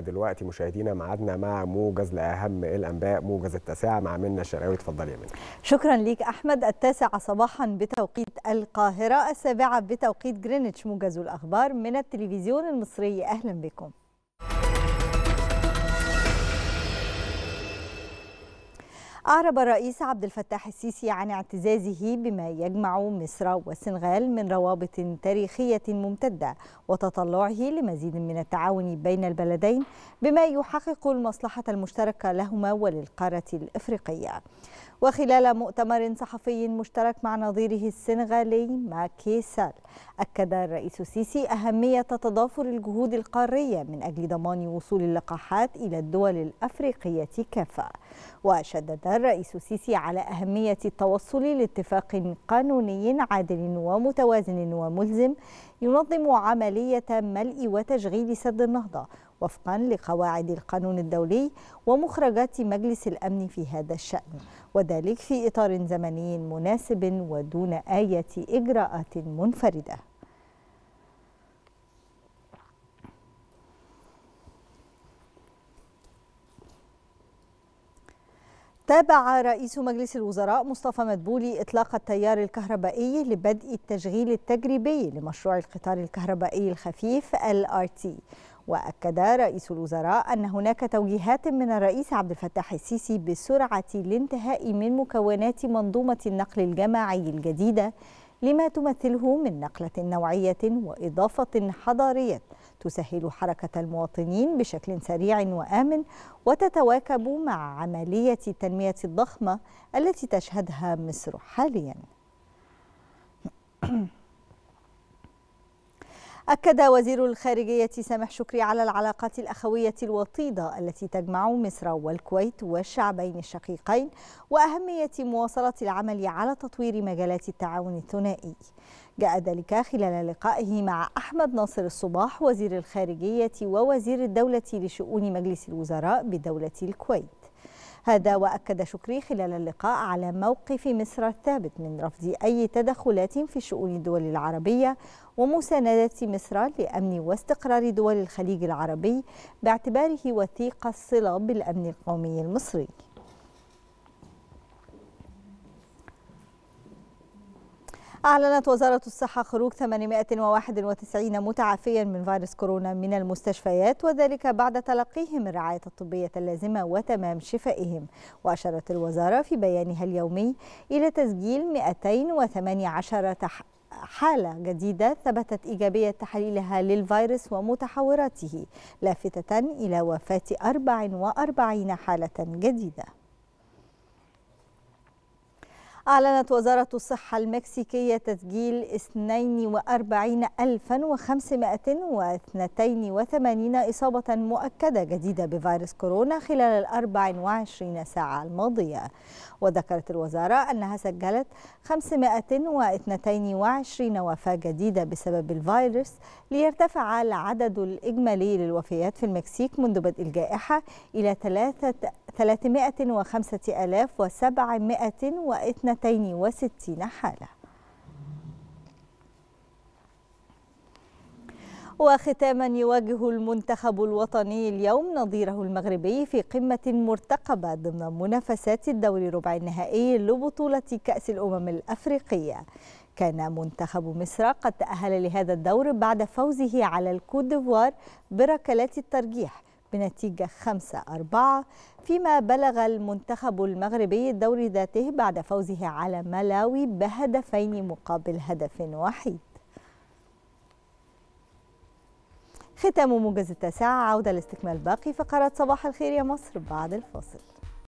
دلوقتي مشاهدينا معادنا مع موجز لاهم الانباء موجز التاسعه مع منا الشراوي تفضل يا منا شكرا ليك احمد التاسعه صباحا بتوقيت القاهره السابعه بتوقيت جرينتش موجز الاخبار من التلفزيون المصري اهلا بكم أعرب الرئيس عبد الفتاح السيسي عن اعتزازه بما يجمع مصر والسنغال من روابط تاريخية ممتدة وتطلعه لمزيد من التعاون بين البلدين بما يحقق المصلحة المشتركة لهما وللقارة الإفريقية وخلال مؤتمر صحفي مشترك مع نظيره السنغالي ماكي سال أكد الرئيس السيسي أهمية تضافر الجهود القارية من أجل ضمان وصول اللقاحات إلى الدول الأفريقية كافة وشدد الرئيس السيسي على أهمية التوصل لاتفاق قانوني عادل ومتوازن وملزم ينظم عملية ملء وتشغيل سد النهضة وفقا لقواعد القانون الدولي ومخرجات مجلس الأمن في هذا الشأن وذلك في إطار زمني مناسب ودون آية إجراءات منفردة تابع رئيس مجلس الوزراء مصطفى مدبولي إطلاق التيار الكهربائي لبدء التشغيل التجريبي لمشروع القطار الكهربائي الخفيف LRT وأكد رئيس الوزراء أن هناك توجيهات من الرئيس عبد الفتاح السيسي بسرعة الانتهاء من مكونات منظومة النقل الجماعي الجديدة لما تمثله من نقلة نوعية وإضافة حضارية تسهل حركة المواطنين بشكل سريع وآمن وتتواكب مع عملية التنمية الضخمة التي تشهدها مصر حالياً أكد وزير الخارجية سامح شكري على العلاقات الأخوية الوطيدة التي تجمع مصر والكويت والشعبين الشقيقين وأهمية مواصلة العمل على تطوير مجالات التعاون الثنائي جاء ذلك خلال لقائه مع أحمد ناصر الصباح وزير الخارجية ووزير الدولة لشؤون مجلس الوزراء بدولة الكويت هذا وأكد شكري خلال اللقاء على موقف مصر الثابت من رفض أي تدخلات في شؤون الدول العربية ومساندة مصر لأمن واستقرار دول الخليج العربي باعتباره وثيق الصلة بالأمن القومي المصري أعلنت وزارة الصحة خروج 891 متعافيا من فيروس كورونا من المستشفيات وذلك بعد تلقيهم الرعاية الطبية اللازمة وتمام شفائهم وأشارت الوزارة في بيانها اليومي إلى تسجيل 218 حالة جديدة ثبتت إيجابية تحليلها للفيروس ومتحوراته لافتة إلى وفاة 44 حالة جديدة أعلنت وزارة الصحة المكسيكية تسجيل 42582 إصابة مؤكدة جديدة بفيروس كورونا خلال ال 24 ساعة الماضية وذكرت الوزارة أنها سجلت 522 وفاة جديدة بسبب الفيروس ليرتفع العدد الإجمالي للوفيات في المكسيك منذ بدء الجائحة إلى 3 305,702 262 حالة وختاما يواجه المنتخب الوطني اليوم نظيره المغربي في قمة مرتقبة ضمن منافسات الدوري ربع النهائي لبطولة كأس الأمم الأفريقية كان منتخب مصر قد تأهل لهذا الدور بعد فوزه على الكوت ديفوار بركلات الترجيح بنتيجة 5-4 فيما بلغ المنتخب المغربي الدور ذاته بعد فوزه على ملاوي بهدفين مقابل هدف وحيد ختام موجز التاسعة عودة لاستكمال باقي فقرات صباح الخير يا مصر بعد الفاصل